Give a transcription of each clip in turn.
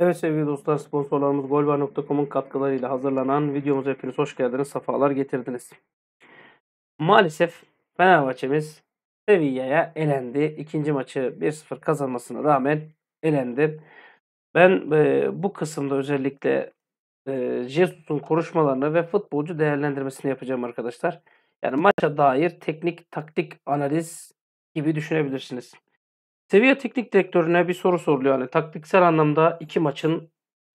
Evet sevgili dostlar sponsorlarımız sorularımız golvar.com'un katkılarıyla hazırlanan videomuza hepiniz hoş geldiniz. Safalar getirdiniz. Maalesef Fenerbahçe'miz Sevilla'ya elendi. İkinci maçı 1-0 kazanmasına rağmen elendi. Ben e, bu kısımda özellikle e, Jesus'un konuşmalarını ve futbolcu değerlendirmesini yapacağım arkadaşlar. Yani maça dair teknik, taktik, analiz gibi düşünebilirsiniz. Seviye teknik direktörüne bir soru soruluyor. Yani taktiksel anlamda iki maçın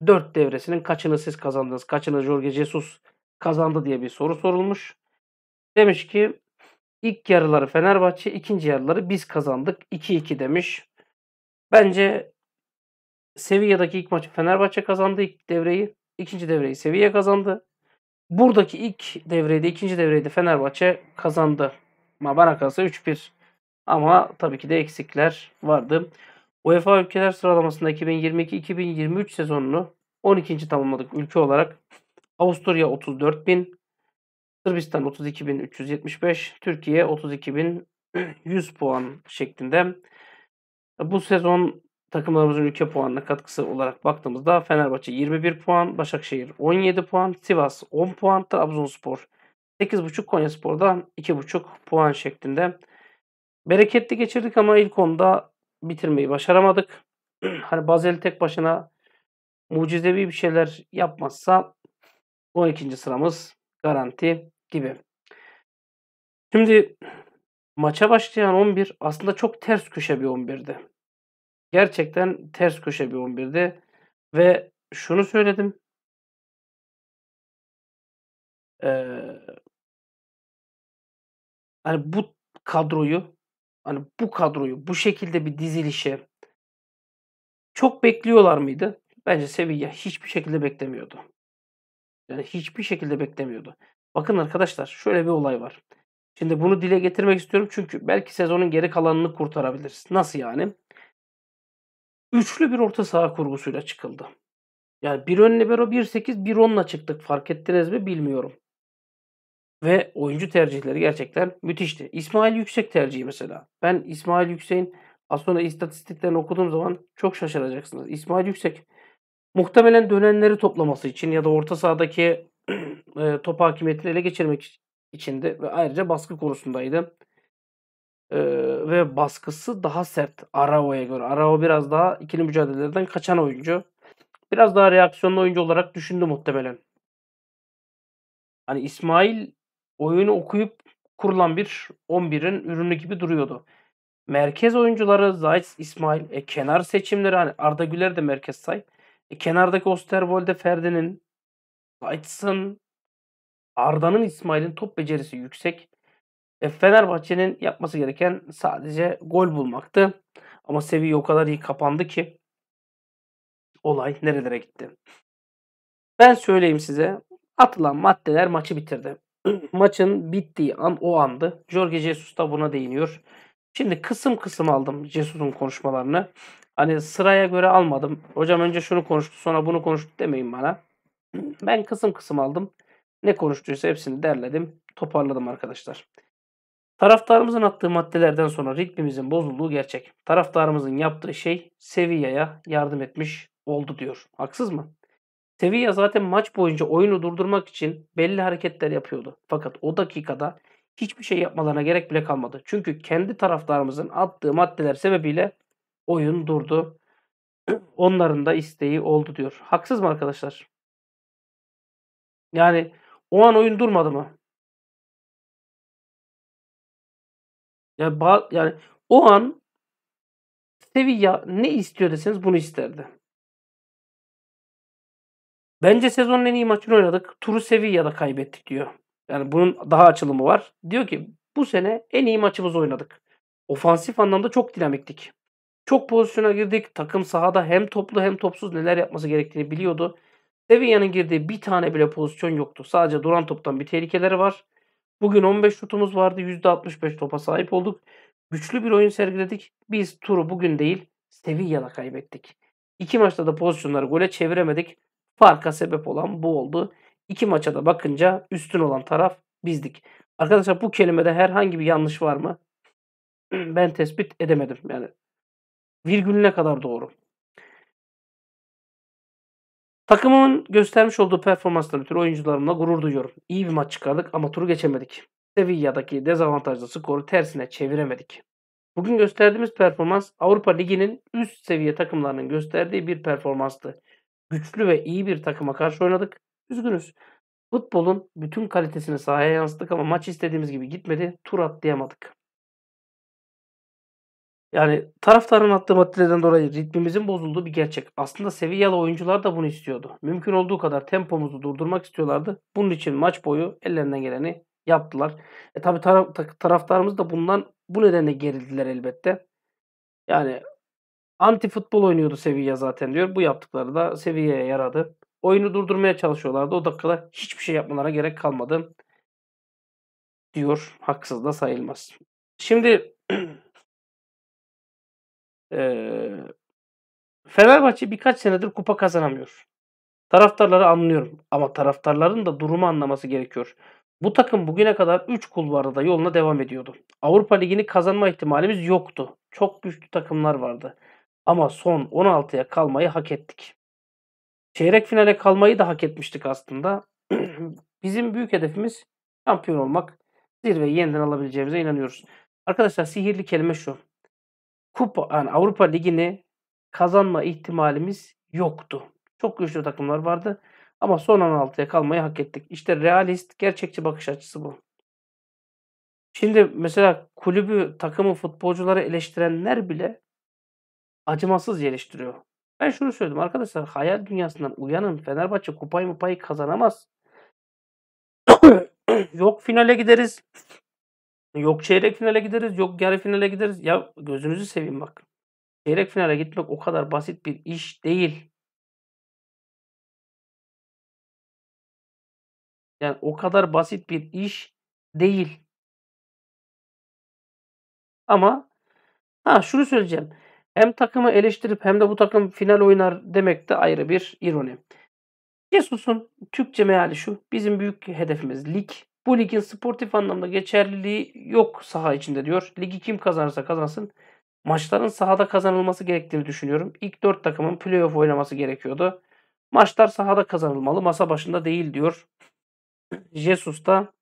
dört devresinin kaçını siz kazandınız, kaçını Jorge Jesus kazandı diye bir soru sorulmuş. Demiş ki ilk yarıları Fenerbahçe, ikinci yarıları biz kazandık 2-2 demiş. Bence Sevilla'daki ilk maçı Fenerbahçe kazandı ilk devreyi. ikinci devreyi Sevilla kazandı. Buradaki ilk devrede, ikinci devrede Fenerbahçe kazandı. Ama bana kalırsa 3-1 ama tabii ki de eksikler vardı. UEFA ülkeler sıralamasında 2022-2023 sezonunu 12. tamamladık ülke olarak. Avusturya 34 bin, Sırbistan 32.375, Türkiye 32.100 puan şeklinde. Bu sezon takımlarımızın ülke puanına katkısı olarak baktığımızda Fenerbahçe 21 puan, Başakşehir 17 puan, Sivas 10 puan, Trabzonspor 8.5, Konyaspor'da 2.5 puan şeklinde. Bereketli geçirdik ama ilk onda bitirmeyi başaramadık. hani Bazel tek başına mucizevi bir şeyler yapmazsa 12. sıramız garanti gibi. Şimdi maça başlayan 11 aslında çok ters köşe bir 11'di. Gerçekten ters köşe bir 11'di ve şunu söyledim. Ee, hani bu kadroyu hani bu kadroyu bu şekilde bir dizilişe çok bekliyorlar mıydı? Bence Sevilla hiçbir şekilde beklemiyordu. Yani hiçbir şekilde beklemiyordu. Bakın arkadaşlar şöyle bir olay var. Şimdi bunu dile getirmek istiyorum çünkü belki sezonun geri kalanını kurtarabiliriz. Nasıl yani? Üçlü bir orta saha kurgusuyla çıkıldı. Yani bir ön libero 1.8 bir onla çıktık fark ettiniz mi bilmiyorum. Ve oyuncu tercihleri gerçekten müthişti. İsmail Yüksek tercihi mesela. Ben İsmail Yüksek'in az sonra istatistiklerini okuduğum zaman çok şaşıracaksınız. İsmail Yüksek muhtemelen dönenleri toplaması için ya da orta sahadaki e, top hakimiyetini ele geçirmek içindi ve ayrıca baskı konusundaydı. Ee, ve baskısı daha sert Arao'ya göre. Arao biraz daha ikili mücadelelerden kaçan oyuncu. Biraz daha reaksiyonlu oyuncu olarak düşündü muhtemelen. Hani İsmail oyunu okuyup kurulan bir 11'in ürünü gibi duruyordu. Merkez oyuncuları Zayt, İsmail, e, kenar seçimleri hani Arda Güler de merkez say. E, kenardaki Osterwold'e Ferdi'nin, Zayt'sın, Arda'nın, İsmail'in top becerisi yüksek. E, Fenerbahçe'nin yapması gereken sadece gol bulmaktı. Ama seviye o kadar iyi kapandı ki olay nerelere gitti. Ben söyleyeyim size atılan maddeler maçı bitirdi. maçın bittiği an o andı. Jorge Jesus da buna değiniyor. Şimdi kısım kısım aldım Jesus'un konuşmalarını. Hani sıraya göre almadım. Hocam önce şunu konuştu sonra bunu konuştu demeyin bana. Ben kısım kısım aldım. Ne konuştuysa hepsini derledim. Toparladım arkadaşlar. Taraftarımızın attığı maddelerden sonra ritmimizin bozulduğu gerçek. Taraftarımızın yaptığı şey Sevilla'ya yardım etmiş oldu diyor. Haksız mı? Sevilla zaten maç boyunca oyunu durdurmak için belli hareketler yapıyordu. Fakat o dakikada hiçbir şey yapmalarına gerek bile kalmadı. Çünkü kendi taraftarımızın attığı maddeler sebebiyle oyun durdu. Onların da isteği oldu diyor. Haksız mı arkadaşlar? Yani o an oyun durmadı mı? Yani, yani o an Sevilla ne istiyor deseniz bunu isterdi. Bence sezonun en iyi maçını oynadık. Turu Sevilla'da kaybettik diyor. Yani bunun daha açılımı var. Diyor ki bu sene en iyi maçımızı oynadık. Ofansif anlamda çok dinamiktik. Çok pozisyona girdik. Takım sahada hem toplu hem topsuz neler yapması gerektiğini biliyordu. Sevilla'nın girdiği bir tane bile pozisyon yoktu. Sadece duran toptan bir tehlikeleri var. Bugün 15 şutumuz vardı. %65 topa sahip olduk. Güçlü bir oyun sergiledik. Biz turu bugün değil Sevilla'da kaybettik. İki maçta da pozisyonları gole çeviremedik. Farka sebep olan bu oldu. İki maça da bakınca üstün olan taraf bizdik. Arkadaşlar bu kelimede herhangi bir yanlış var mı? ben tespit edemedim. Yani virgülüne kadar doğru. Takımımın göstermiş olduğu performansla bütün oyuncularımla gurur duyuyorum. İyi bir maç çıkardık ama turu geçemedik. Sevilla'daki dezavantajlı skoru tersine çeviremedik. Bugün gösterdiğimiz performans Avrupa Ligi'nin üst seviye takımlarının gösterdiği bir performanstı güçlü ve iyi bir takıma karşı oynadık. Üzgünüz. Futbolun bütün kalitesini sahaya yansıttık ama maç istediğimiz gibi gitmedi. Tur atlayamadık. Yani taraftarın attığı maddeden dolayı ritmimizin bozulduğu bir gerçek. Aslında Sevilla'lı oyuncular da bunu istiyordu. Mümkün olduğu kadar tempomuzu durdurmak istiyorlardı. Bunun için maç boyu ellerinden geleni yaptılar. E tabi tar- taraftarımız da bundan bu nedenle gerildiler elbette. Yani Anti futbol oynuyordu Sevilla zaten diyor. Bu yaptıkları da Sevilla'ya yaradı. Oyunu durdurmaya çalışıyorlardı. O dakikada hiçbir şey yapmalara gerek kalmadı. Diyor. Haksız da sayılmaz. Şimdi e, Fenerbahçe birkaç senedir kupa kazanamıyor. Taraftarları anlıyorum ama taraftarların da durumu anlaması gerekiyor. Bu takım bugüne kadar 3 kulvarda da yoluna devam ediyordu. Avrupa Ligi'ni kazanma ihtimalimiz yoktu. Çok güçlü takımlar vardı. Ama son 16'ya kalmayı hak ettik. Çeyrek finale kalmayı da hak etmiştik aslında. Bizim büyük hedefimiz şampiyon olmak. Zirveyi yeniden alabileceğimize inanıyoruz. Arkadaşlar sihirli kelime şu. Kupa, yani Avrupa Ligi'ni kazanma ihtimalimiz yoktu. Çok güçlü takımlar vardı. Ama son 16'ya kalmayı hak ettik. İşte realist, gerçekçi bakış açısı bu. Şimdi mesela kulübü, takımı, futbolcuları eleştirenler bile acımasız geliştiriyor. Ben şunu söyledim arkadaşlar hayal dünyasından uyanın Fenerbahçe kupayı mı payı kazanamaz. yok finale gideriz. Yok çeyrek finale gideriz. Yok yarı finale gideriz. Ya gözünüzü seveyim bak. Çeyrek finale gitmek o kadar basit bir iş değil. Yani o kadar basit bir iş değil. Ama ha şunu söyleyeceğim. Hem takımı eleştirip hem de bu takım final oynar demek de ayrı bir ironi. Jesus'un Türkçe meali şu. Bizim büyük hedefimiz lig. Bu ligin sportif anlamda geçerliliği yok saha içinde diyor. Ligi kim kazanırsa kazansın. Maçların sahada kazanılması gerektiğini düşünüyorum. İlk 4 takımın playoff oynaması gerekiyordu. Maçlar sahada kazanılmalı. Masa başında değil diyor. Jesus da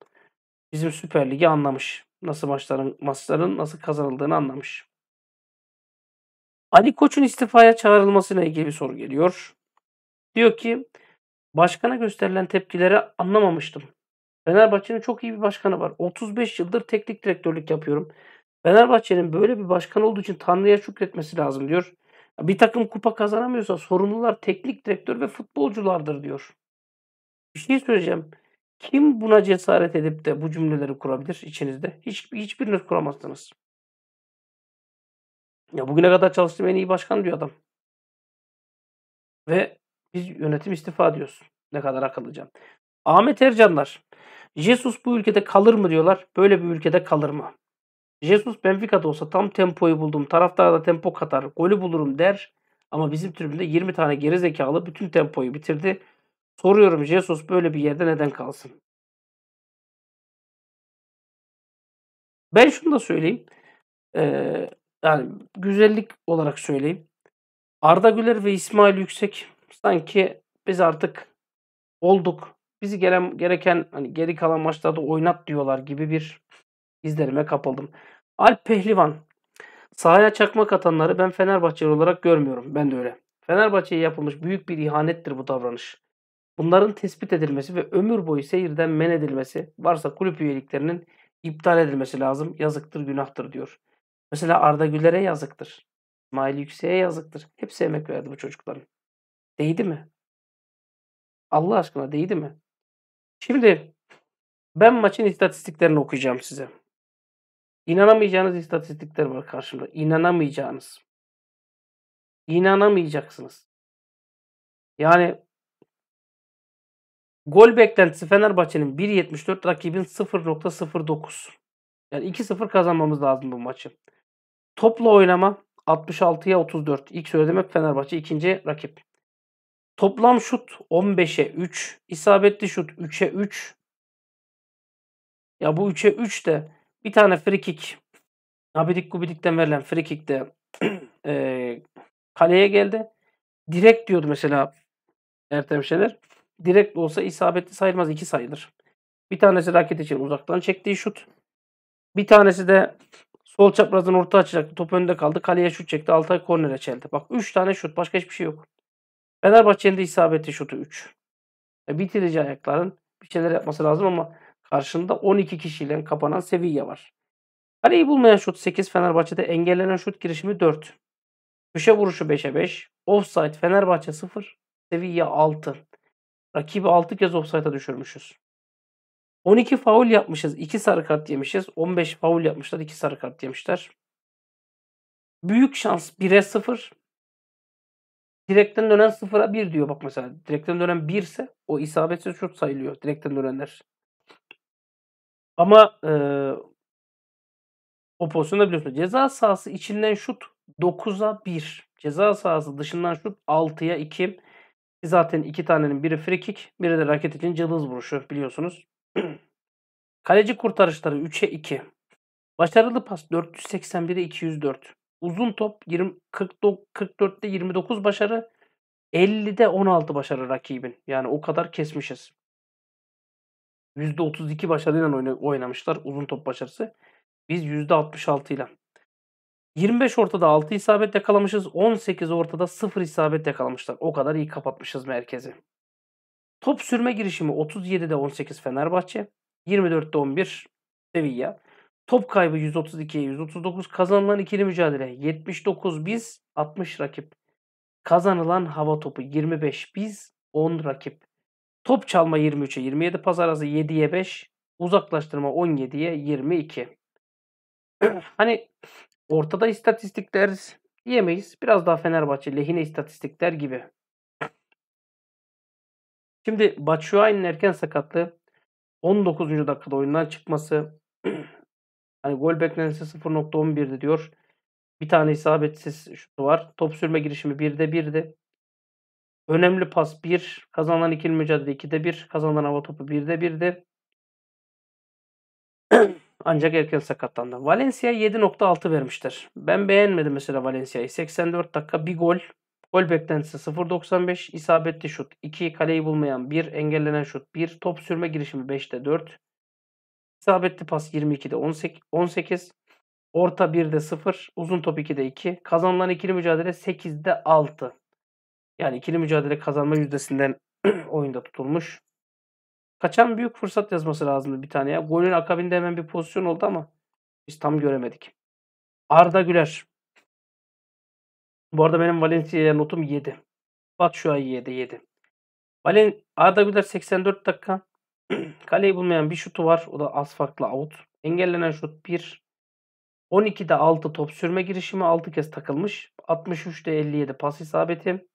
bizim Süper Lig'i anlamış. Nasıl maçların maçların nasıl kazanıldığını anlamış. Ali Koç'un istifaya çağrılmasıyla ilgili bir soru geliyor. Diyor ki başkana gösterilen tepkilere anlamamıştım. Fenerbahçe'nin çok iyi bir başkanı var. 35 yıldır teknik direktörlük yapıyorum. Fenerbahçe'nin böyle bir başkan olduğu için Tanrı'ya şükretmesi lazım diyor. Bir takım kupa kazanamıyorsa sorumlular teknik direktör ve futbolculardır diyor. Bir şey söyleyeceğim. Kim buna cesaret edip de bu cümleleri kurabilir içinizde? Hiç, hiçbiriniz kuramazsınız. Ya bugüne kadar çalıştığım en iyi başkan diyor adam. Ve biz yönetim istifa diyoruz. Ne kadar akıllıca. Ahmet Ercanlar. Jesus bu ülkede kalır mı diyorlar. Böyle bir ülkede kalır mı? Jesus Benfica'da olsa tam tempoyu buldum. Taraftar da tempo katar. Golü bulurum der. Ama bizim tribünde 20 tane gerizekalı bütün tempoyu bitirdi. Soruyorum Jesus böyle bir yerde neden kalsın? Ben şunu da söyleyeyim. Ee, yani güzellik olarak söyleyeyim. Arda Güler ve İsmail Yüksek sanki biz artık olduk. Bizi gelen, gereken hani geri kalan maçlarda oynat diyorlar gibi bir izlerime kapıldım. Alp Pehlivan sahaya çakmak atanları ben Fenerbahçeli olarak görmüyorum. Ben de öyle. Fenerbahçe'ye yapılmış büyük bir ihanettir bu davranış. Bunların tespit edilmesi ve ömür boyu seyirden men edilmesi varsa kulüp üyeliklerinin iptal edilmesi lazım. Yazıktır, günahtır diyor. Mesela Arda Güler'e yazıktır. İsmail Yüksek'e yazıktır. Hepsi emek verdi bu çocukların. Değdi mi? Allah aşkına değdi mi? Şimdi ben maçın istatistiklerini okuyacağım size. İnanamayacağınız istatistikler var karşımda. İnanamayacağınız. İnanamayacaksınız. Yani gol beklentisi Fenerbahçe'nin 1.74 rakibin 0.09. Yani 2-0 kazanmamız lazım bu maçı. Toplu oynama 66'ya 34. İlk söylediğim hep Fenerbahçe ikinci rakip. Toplam şut 15'e 3. İsabetli şut 3'e 3. Ya bu 3'e 3 de bir tane free kick. Abidik gubidikten verilen free kick de e, kaleye geldi. Direkt diyordu mesela Ertem Şener. Direkt olsa isabetli sayılmaz. 2 sayılır. Bir tanesi raket için uzaktan çektiği şut. Bir tanesi de Sol çaprazdan orta açacaktı. Top önde kaldı. Kaleye şut çekti. Altay kornere çeldi. Bak 3 tane şut. Başka hiçbir şey yok. Fenerbahçe'nin de isabetli şutu 3. E, bitirici ayakların bir şeyler yapması lazım ama karşında 12 kişiyle kapanan seviye var. Kaleyi bulmayan şut 8. Fenerbahçe'de engellenen şut girişimi 4. Köşe vuruşu 5'e 5. Offside Fenerbahçe 0. Seviye 6. Rakibi 6 kez offside'a düşürmüşüz. 12 faul yapmışız. 2 sarı kart yemişiz. 15 faul yapmışlar. 2 sarı kart yemişler. Büyük şans 1'e 0. Direkten dönen 0'a 1 diyor bak mesela. Direkten dönen 1 ise o isabetsiz şut sayılıyor. Direkten dönenler. Ama e, o pozisyonda biliyorsunuz. Ceza sahası içinden şut 9'a 1. Ceza sahası dışından şut 6'ya 2. Zaten iki tanenin biri free kick, biri de raket için cılız vuruşu biliyorsunuz. Kaleci kurtarışları 3'e 2. Başarılı pas 481'e 204. Uzun top 20, 40, 44'te 29 başarı. 50'de 16 başarı rakibin. Yani o kadar kesmişiz. %32 başarıyla oynamışlar uzun top başarısı. Biz %66 ile. 25 ortada 6 isabet yakalamışız. 18 ortada 0 isabet yakalamışlar. O kadar iyi kapatmışız merkezi. Top sürme girişimi 37'de 18 Fenerbahçe. 24'de 11 Sevilla. Top kaybı 132 139. Kazanılan ikili mücadele 79 biz 60 rakip. Kazanılan hava topu 25 biz 10 rakip. Top çalma 23'e 27 pas arası 7'ye 5. Uzaklaştırma 17'ye 22. hani ortada istatistikler diyemeyiz. Biraz daha Fenerbahçe lehine istatistikler gibi. Şimdi Batshuayi'nin erken sakatlığı 19. dakikada oyundan çıkması hani gol beklentisi 0.11'di diyor. Bir tane isabetsiz şutu var. Top sürme girişimi 1'de 1'di. Önemli pas 1. Kazanan ikili mücadele 2'de 1. Kazanan hava topu 1'de 1'di. Ancak erken sakatlandı. Valencia 7.6 vermiştir. Ben beğenmedim mesela Valencia'yı. 84 dakika bir gol Gol beklentisi 0.95, isabetli şut 2, kaleyi bulmayan 1, engellenen şut 1, top sürme girişimi 5'te 4, isabetli pas 22'de 18, 18 orta 1'de 0, uzun top 2'de 2, kazanılan ikili mücadele 8'de 6. Yani ikili mücadele kazanma yüzdesinden oyunda tutulmuş. Kaçan büyük fırsat yazması lazımdı bir tane ya. Golün akabinde hemen bir pozisyon oldu ama biz tam göremedik. Arda Güler bu arada benim Valencia'ya notum 7. Batshuayi 7 7. Valen Adagüler 84 dakika. Kaleyi bulmayan bir şutu var. O da az farklı out. Engellenen şut 1. 12'de 6 top sürme girişimi 6 kez takılmış. 63'te 57 pas isabeti.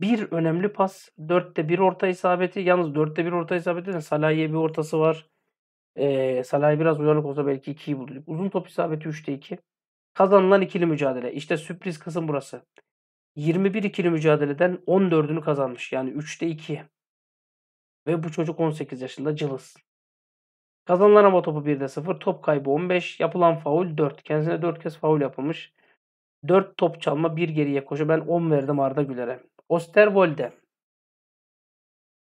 Bir önemli pas. 4'te 1 orta isabeti. Yalnız 4'te 1 orta isabeti de Salah'ya bir ortası var. Ee, Salah biraz uyanık olsa belki 2'yi bulacak. Uzun top isabeti 3'te 2. Kazanılan ikili mücadele. İşte sürpriz kısım burası. 21 ikili mücadeleden 14'ünü kazanmış. Yani 3'te 2. Ve bu çocuk 18 yaşında cılız. Kazanılan ama topu 1'de 0. Top kaybı 15. Yapılan faul 4. Kendisine 4 kez faul yapılmış. 4 top çalma 1 geriye koşu. Ben 10 verdim Arda Güler'e. Osterwolde.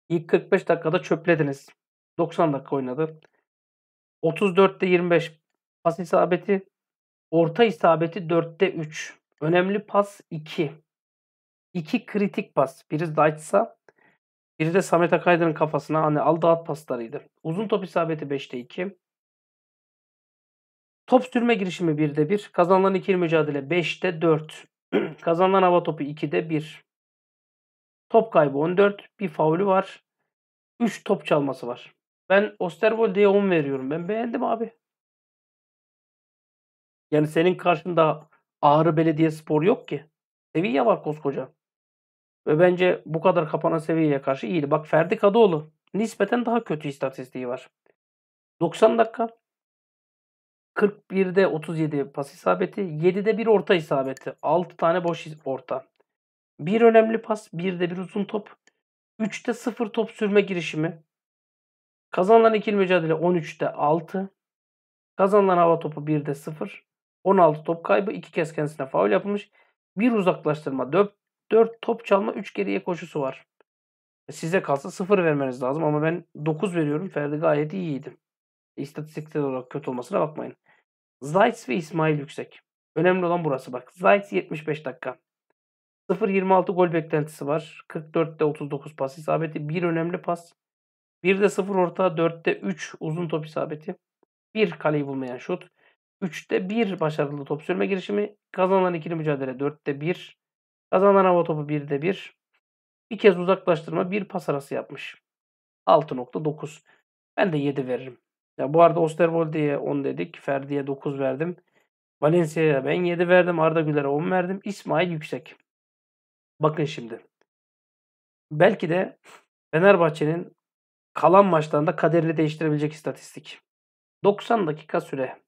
İlk 45 dakikada çöplediniz. 90 dakika oynadı. 34'te 25 pas isabeti. Orta isabeti 4'te 3. Önemli pas 2. 2 kritik pas. Biri Lights'a biri de Samet Akaydın'ın kafasına hani al dağıt paslarıydı. Uzun top isabeti 5'te 2. Top sürme girişimi 1'de 1. Kazanılan ikili mücadele 5'te 4. Kazanılan hava topu 2'de 1. Top kaybı 14. Bir faulü var. 3 top çalması var. Ben Osterwolde'ye 10 veriyorum. Ben beğendim abi. Yani senin karşında Ağrı Belediye Spor yok ki. Sevilla var koskoca. Ve bence bu kadar kapanan seviyeye karşı iyiydi. Bak Ferdi Kadıoğlu nispeten daha kötü istatistiği var. 90 dakika 41'de 37 pas isabeti, 7'de 1 orta isabeti, 6 tane boş orta. Bir önemli pas, 1'de de bir uzun top, 3'te 0 top sürme girişimi. Kazanılan ikili mücadele 13'te 6. Kazanılan hava topu 1'de 0. 16 top kaybı, 2 kez kendisine faul yapılmış. 1 uzaklaştırma, 4, 4 top çalma, 3 geriye koşusu var. E, size kalsa 0 vermeniz lazım ama ben 9 veriyorum. Ferdi gayet iyiydi. İstatistiksel olarak kötü olmasına bakmayın. Zayt ve İsmail Yüksek. Önemli olan burası bak. Zayt 75 dakika. 0-26 gol beklentisi var. 44'te 39 pas isabeti. Bir önemli pas. bir de 0 orta, 4'te 3 uzun top isabeti. Bir kaleyi bulmayan şut. 3'te 1 başarılı top sürme girişimi. Kazanan ikili mücadele 4'te 1. Kazanan hava topu 1'de 1. Bir kez uzaklaştırma bir pas arası yapmış. 6.9. Ben de 7 veririm. Ya bu arada Osterwolde'ye 10 dedik. Ferdi'ye 9 verdim. Valencia'ya ben 7 verdim. Arda Güler'e 10 verdim. İsmail Yüksek. Bakın şimdi. Belki de Fenerbahçe'nin kalan maçlarında kaderini değiştirebilecek istatistik. 90 dakika süre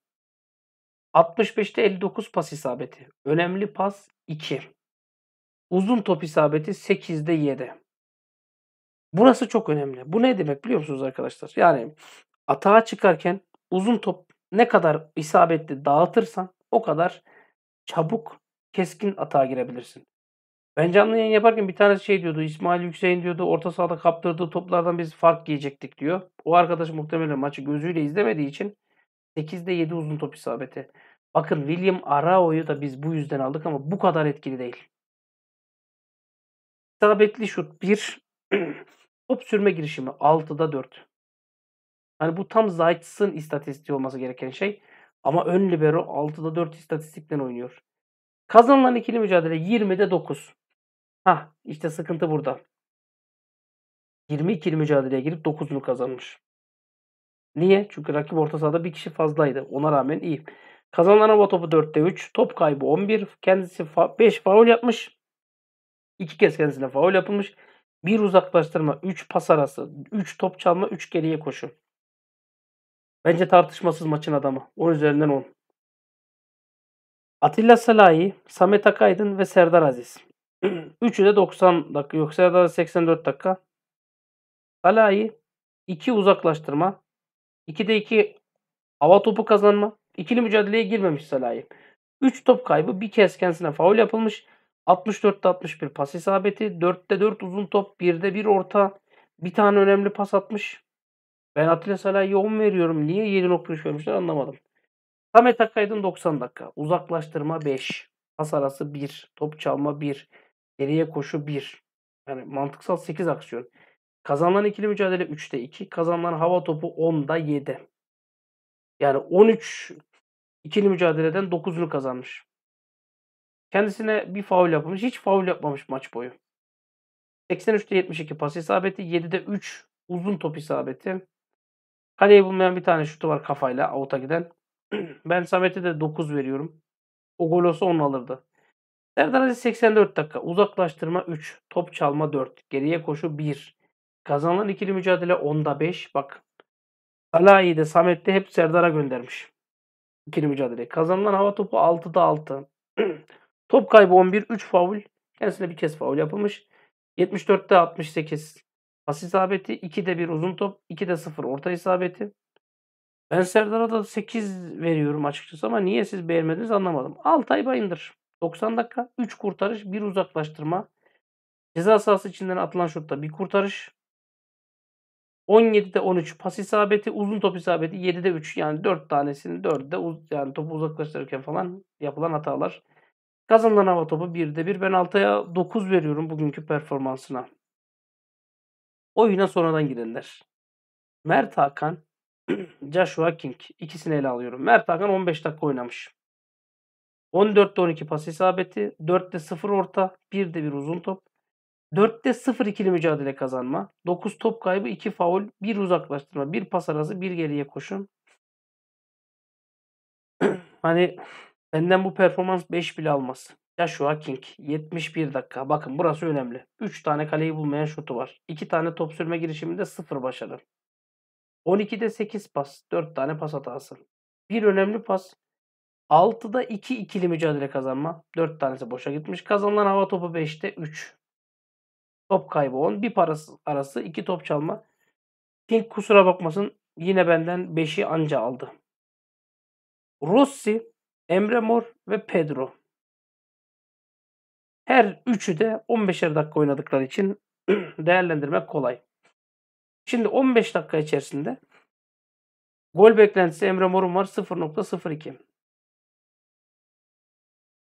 65'te 59 pas isabeti. Önemli pas 2. Uzun top isabeti 8'de 7. Burası çok önemli. Bu ne demek biliyor musunuz arkadaşlar? Yani atağa çıkarken uzun top ne kadar isabetli dağıtırsan o kadar çabuk keskin atağa girebilirsin. Ben canlı yayın yaparken bir tanesi şey diyordu. İsmail Yüksek'in diyordu orta sahada kaptırdığı toplardan biz fark giyecektik diyor. O arkadaş muhtemelen maçı gözüyle izlemediği için 8'de 7 uzun top isabeti. Bakın William Arao'yu da biz bu yüzden aldık ama bu kadar etkili değil. İsabetli şut 1. top sürme girişimi 6'da 4. Hani bu tam Zayt'sın istatistiği olması gereken şey. Ama ön libero 6'da 4 istatistikten oynuyor. Kazanılan ikili mücadele 20'de 9. Ha işte sıkıntı burada. 22 mücadeleye girip 9'unu kazanmış. Niye? Çünkü rakip orta sahada bir kişi fazlaydı. Ona rağmen iyi. Kazanan hava topu 4'te 3. Top kaybı 11. Kendisi 5 faul yapmış. 2 kez kendisine faul yapılmış. 1 uzaklaştırma, 3 pas arası, 3 top çalma, 3 geriye koşu. Bence tartışmasız maçın adamı. 10 üzerinden 10. Atilla Salahi, Samet Akaydın ve Serdar Aziz. Üçü de 90 dakika. Yok Serdar 84 dakika. Salahi 2 uzaklaştırma, 2'de 2 hava topu kazanma. İkili mücadeleye girmemiş Salah'yı. 3 top kaybı bir kez kendisine faul yapılmış. 64'te 61 pas isabeti. 4'te 4 uzun top. 1'de 1 orta. Bir tane önemli pas atmış. Ben Atilla Salah'a yoğun veriyorum. Niye 7.3 vermişler anlamadım. Samet Akaydın 90 dakika. Uzaklaştırma 5. Pas arası 1. Top çalma 1. Geriye koşu 1. Yani mantıksal 8 aksiyon. Kazanılan ikili mücadele 3'te 2. Kazanılan hava topu 10'da 7. Yani 13 ikili mücadeleden 9'unu kazanmış. Kendisine bir faul yapmış. Hiç faul yapmamış maç boyu. 83'te 72 pas isabeti. 7'de 3 uzun top isabeti. Kaleyi bulmayan bir tane şutu var kafayla avuta giden. ben Samet'e de 9 veriyorum. O gol olsa 10 alırdı. Serdar Aziz 84 dakika. Uzaklaştırma 3. Top çalma 4. Geriye koşu 1. Kazanılan ikili mücadele 10'da 5. Bak Alayi de Samet de hep Serdar'a göndermiş. İkili mücadele. Kazanılan hava topu 6'da 6. Top kaybı 11. 3 faul. Kendisine bir kez faul yapılmış. 74'te 68. Pas isabeti 2'de 1 uzun top. 2'de 0 orta isabeti. Ben Serdar'a da 8 veriyorum açıkçası ama niye siz beğenmediniz anlamadım. Altay Bayındır. 90 dakika 3 kurtarış 1 uzaklaştırma. Ceza sahası içinden atılan şutta bir kurtarış. 17'de 13 pas isabeti, uzun top isabeti 7'de 3 yani 4 tanesinin 4'de yani topu uzaklaştırırken falan yapılan hatalar. Kazanılan hava topu 1'de 1. Ben Altay'a 9 veriyorum bugünkü performansına. Oyuna sonradan girenler. Mert Hakan, Joshua King. ikisini ele alıyorum. Mert Hakan 15 dakika oynamış. 14'te 12 pas isabeti, 4'te 0 orta, 1'de 1 uzun top, 4'te 0 ikili mücadele kazanma. 9 top kaybı, 2 faul, 1 uzaklaştırma, 1 pas arası, 1 geriye koşun. hani benden bu performans 5 bile almaz. Joshua King 71 dakika. Bakın burası önemli. 3 tane kaleyi bulmayan şutu var. 2 tane top sürme girişiminde 0 başarı. 12'de 8 pas. 4 tane pas hatası. Bir önemli pas. 6'da 2 ikili mücadele kazanma. 4 tanesi boşa gitmiş. Kazanılan hava topu 5'te 3. Top kaybı 10. Bir parası arası 2 top çalma. King kusura bakmasın yine benden 5'i anca aldı. Rossi, Emre Mor ve Pedro. Her üçü de 15'er dakika oynadıkları için değerlendirmek kolay. Şimdi 15 dakika içerisinde gol beklentisi Emre Mor'un var 0.02.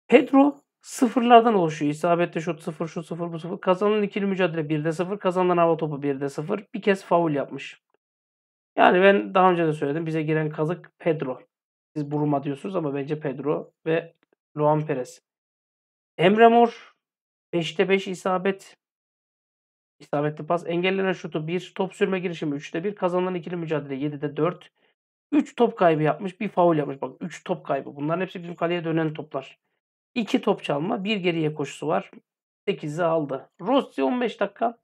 Pedro sıfırlardan oluşuyor. İsabetli şut sıfır, şut sıfır, bu sıfır. Kazanılan ikili mücadele 1'de sıfır, kazanılan hava topu 1'de sıfır. Bir kez faul yapmış. Yani ben daha önce de söyledim. Bize giren kazık Pedro. Siz Buruma diyorsunuz ama bence Pedro ve Luan Perez. Emre Mor 5'te 5 isabet. İsabetli pas. Engellenen şutu 1. Top sürme girişimi 3'te 1. Kazanılan ikili mücadele 7'de 4. 3 top kaybı yapmış. Bir faul yapmış. Bak 3 top kaybı. Bunların hepsi bizim kaleye dönen toplar. 2 top çalma, 1 geriye koşusu var. 8'i aldı. Rossi 15 dakika.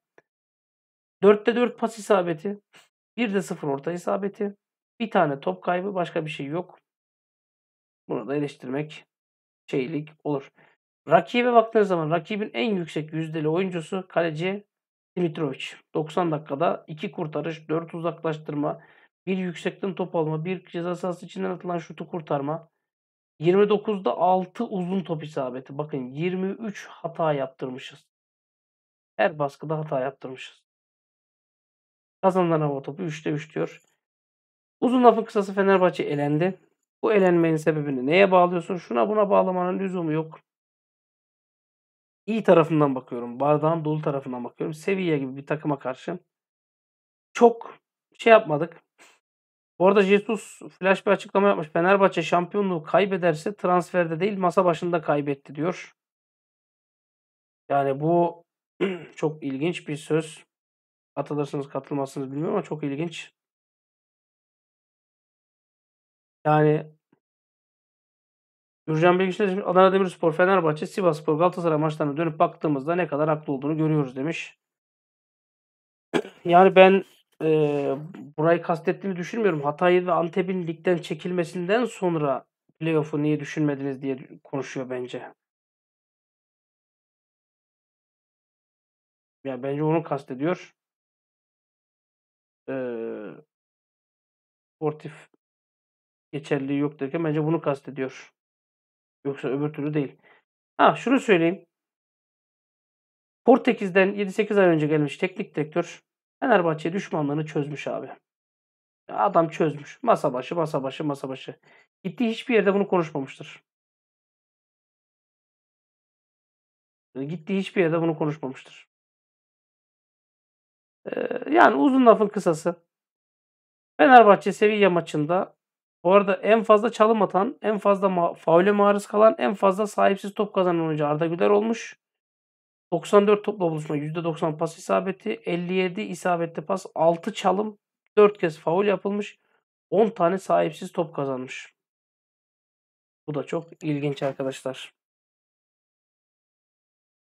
4'te 4 pas isabeti. 1'de 0 orta isabeti. Bir tane top kaybı. Başka bir şey yok. Bunu da eleştirmek şeylik olur. Rakibe baktığınız zaman rakibin en yüksek yüzdeli oyuncusu kaleci Dimitrovic. 90 dakikada 2 kurtarış, 4 uzaklaştırma, bir yüksekten top alma, bir ceza sahası içinden atılan şutu kurtarma. 29'da 6 uzun top isabeti. Bakın 23 hata yaptırmışız. Her baskıda hata yaptırmışız. Kazanılan hava topu 3'te 3 diyor. Uzun lafın kısası Fenerbahçe elendi. Bu elenmenin sebebini neye bağlıyorsun? Şuna buna bağlamanın lüzumu yok. İyi tarafından bakıyorum. Bardağın dolu tarafından bakıyorum. Seviye gibi bir takıma karşı çok şey yapmadık. Bu arada Jesus flash bir açıklama yapmış. Fenerbahçe şampiyonluğu kaybederse transferde değil masa başında kaybetti diyor. Yani bu çok ilginç bir söz. Katılırsınız katılmazsınız bilmiyorum ama çok ilginç. Yani Gürcan Bilgiç demiş? Adana Demirspor, Fenerbahçe, Sivas Sivasspor, Galatasaray maçlarına dönüp baktığımızda ne kadar haklı olduğunu görüyoruz demiş. Yani ben e, burayı kastettiğimi düşünmüyorum. Hatay'ı ve Antep'in ligden çekilmesinden sonra playoff'u niye düşünmediniz diye konuşuyor bence. Yani bence onu kastediyor. Ee, sportif geçerliği yok derken bence bunu kastediyor. Yoksa öbür türlü değil. Ha şunu söyleyeyim. Portekiz'den 7-8 ay önce gelmiş teknik direktör Fenerbahçe düşmanlığını çözmüş abi. Adam çözmüş. Masa başı, masa başı, masa başı. Gitti hiçbir yerde bunu konuşmamıştır. Gitti hiçbir yerde bunu konuşmamıştır. Ee, yani uzun lafın kısası. Fenerbahçe seviye maçında bu arada en fazla çalım atan, en fazla ma faule maruz kalan, en fazla sahipsiz top kazanan oyuncu Arda Güler olmuş. 94 topla buluşma %90 pas isabeti. 57 isabetli pas. 6 çalım. 4 kez faul yapılmış. 10 tane sahipsiz top kazanmış. Bu da çok ilginç arkadaşlar.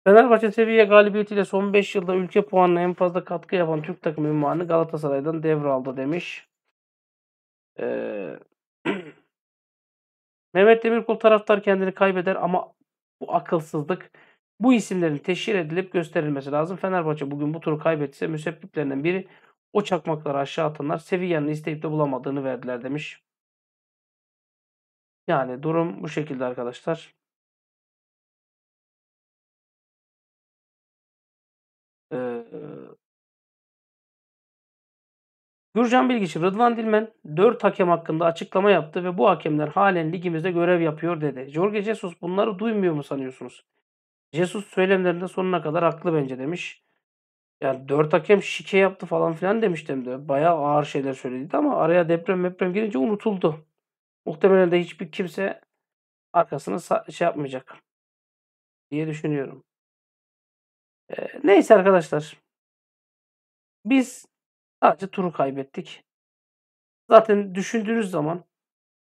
Fenerbahçe seviye galibiyetiyle son 5 yılda ülke puanına en fazla katkı yapan Türk takım ünvanı Galatasaray'dan devraldı demiş. Ee, Mehmet Demirkul taraftar kendini kaybeder ama bu akılsızlık bu isimlerin teşhir edilip gösterilmesi lazım. Fenerbahçe bugün bu turu kaybetse müsebbiplerinden biri o çakmakları aşağı atanlar Sevilla'nın isteyip de bulamadığını verdiler demiş. Yani durum bu şekilde arkadaşlar. Ee, Gürcan Bilgiç, Rıdvan Dilmen 4 hakem hakkında açıklama yaptı ve bu hakemler halen ligimizde görev yapıyor dedi. Jorge Jesus bunları duymuyor mu sanıyorsunuz? Jesus söylemlerinde sonuna kadar haklı bence demiş. Yani dört hakem şike yaptı falan filan demiştim de. Bayağı ağır şeyler söyledi ama araya deprem deprem gelince unutuldu. Muhtemelen de hiçbir kimse arkasını şey yapmayacak diye düşünüyorum. Ee, neyse arkadaşlar. Biz sadece turu kaybettik. Zaten düşündüğünüz zaman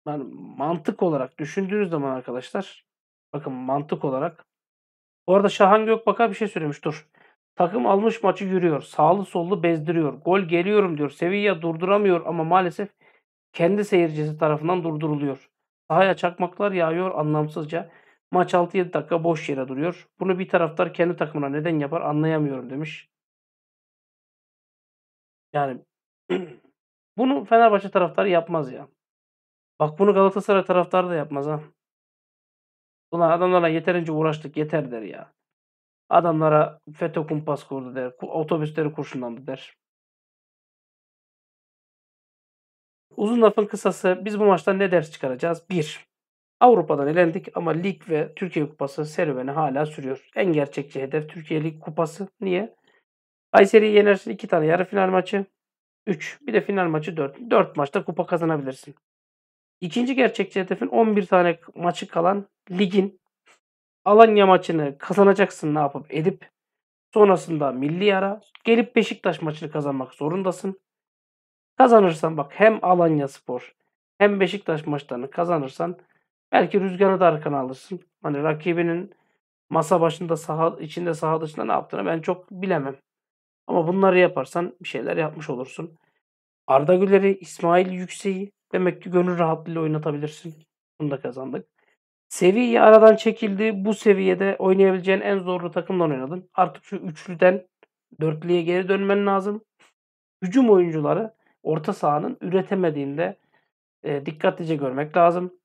yani mantık olarak düşündüğünüz zaman arkadaşlar bakın mantık olarak bu arada Şahan Gökbakar bir şey söylemiş dur. Takım almış maçı yürüyor. Sağlı sollu bezdiriyor. Gol geliyorum diyor. Sevilla durduramıyor ama maalesef kendi seyircisi tarafından durduruluyor. Sahaya çakmaklar yağıyor anlamsızca. Maç 6-7 dakika boş yere duruyor. Bunu bir taraftar kendi takımına neden yapar anlayamıyorum demiş. Yani bunu Fenerbahçe taraftarı yapmaz ya. Bak bunu Galatasaray taraftarı da yapmaz ha. Ulan adamlara yeterince uğraştık yeter der ya. Adamlara FETÖ kumpas kurdu der. Otobüsleri kurşunlandı der. Uzun lafın kısası biz bu maçtan ne ders çıkaracağız? 1. Avrupa'dan elendik ama lig ve Türkiye Kupası serüveni hala sürüyor. En gerçekçi hedef Türkiye Lig Kupası. Niye? Kayseri'yi yenersin 2 tane yarı final maçı. 3. Bir de final maçı 4. 4 maçta kupa kazanabilirsin. İkinci gerçekçi hedefin 11 tane maçı kalan ligin Alanya maçını kazanacaksın ne yapıp edip sonrasında milli ara gelip Beşiktaş maçını kazanmak zorundasın. Kazanırsan bak hem Alanya Spor hem Beşiktaş maçlarını kazanırsan belki rüzgarı da arkana alırsın. Hani rakibinin masa başında saha içinde saha dışında ne yaptığını ben çok bilemem. Ama bunları yaparsan bir şeyler yapmış olursun. Arda Güler'i, İsmail Yüksek'i Demek ki gönül rahatlığıyla oynatabilirsin. Bunu da kazandık. Seviye aradan çekildi. Bu seviyede oynayabileceğin en zorlu takımdan oynadın. Artık şu üçlüden dörtlüye geri dönmen lazım. Hücum oyuncuları orta sahanın üretemediğinde e, dikkatlice görmek lazım.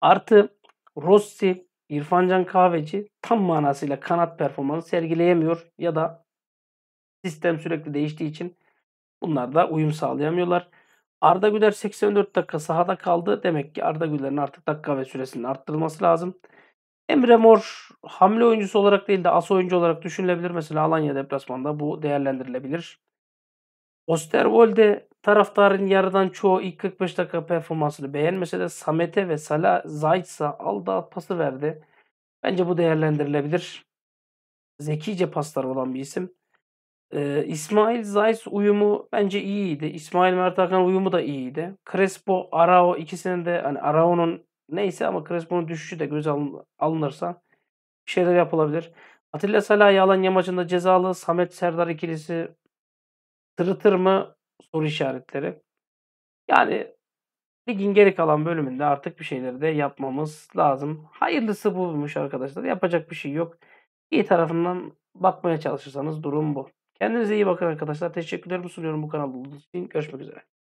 Artı Rossi, İrfancan Kahveci tam manasıyla kanat performansı sergileyemiyor ya da sistem sürekli değiştiği için bunlar da uyum sağlayamıyorlar. Arda Güler 84 dakika sahada kaldı. Demek ki Arda Güler'in artık dakika ve süresinin arttırılması lazım. Emre Mor hamle oyuncusu olarak değil de as oyuncu olarak düşünülebilir. Mesela Alanya deplasmanda bu değerlendirilebilir. Osterwolde taraftarın yarıdan çoğu ilk 45 dakika performansını beğenmese de Samet'e ve Salah Zayt'sa aldı pası verdi. Bence bu değerlendirilebilir. Zekice paslar olan bir isim. Ee, İsmail Zayt uyumu bence iyiydi. İsmail Mert Hakan uyumu da iyiydi. Crespo, Arao ikisinin de hani Arao'nun neyse ama Crespo'nun düşüşü de göz alın, alınırsa bir şeyler yapılabilir. Atilla Salah Yalan Yamacı'nda cezalı Samet Serdar ikilisi tırıtır mı soru işaretleri. Yani ligin geri kalan bölümünde artık bir şeyleri de yapmamız lazım. Hayırlısı buymuş arkadaşlar. Yapacak bir şey yok. İyi tarafından bakmaya çalışırsanız durum bu. Kendinize iyi bakın arkadaşlar. Teşekkürlerimi sunuyorum bu kanalda. Görüşmek üzere.